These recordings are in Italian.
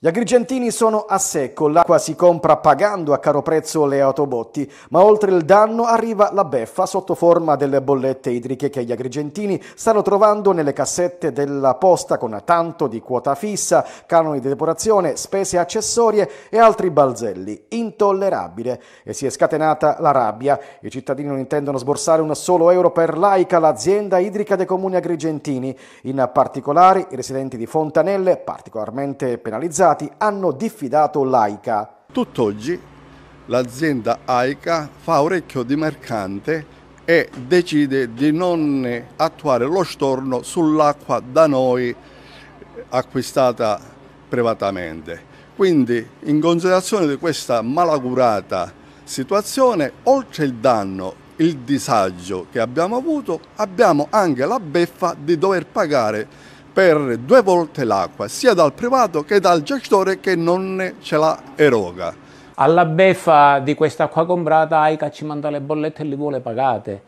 Gli agrigentini sono a secco, l'acqua si compra pagando a caro prezzo le autobotti, ma oltre il danno arriva la beffa sotto forma delle bollette idriche che gli agrigentini stanno trovando nelle cassette della posta con tanto di quota fissa, canoni di depurazione, spese accessorie e altri balzelli. Intollerabile. E si è scatenata la rabbia. I cittadini non intendono sborsare un solo euro per l'AICA, l'azienda idrica dei comuni agrigentini. In particolare i residenti di Fontanelle, particolarmente penalizzati, sindacati hanno diffidato l'AICA. Tutt'oggi l'azienda AICA fa orecchio di mercante e decide di non attuare lo storno sull'acqua da noi acquistata privatamente. Quindi in considerazione di questa malaugurata situazione, oltre il danno, il disagio che abbiamo avuto, abbiamo anche la beffa di dover pagare per due volte l'acqua, sia dal privato che dal gestore che non ce la eroga. Alla beffa di quest'acqua comprata AICA ci manda le bollette e le vuole pagate.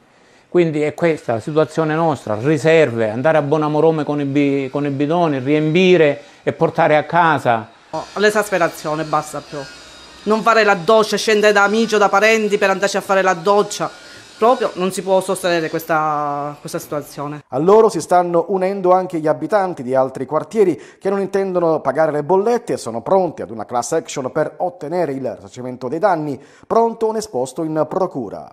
Quindi è questa la situazione nostra, riserve, andare a Bonamorome con i, con i bidoni, riempire e portare a casa. L'esasperazione, basta più. Non fare la doccia, scendere da amici o da parenti per andarci a fare la doccia proprio non si può sostenere questa, questa, situazione. A loro si stanno unendo anche gli abitanti di altri quartieri che non intendono pagare le bollette e sono pronti ad una class action per ottenere il risarcimento dei danni, pronto un esposto in procura.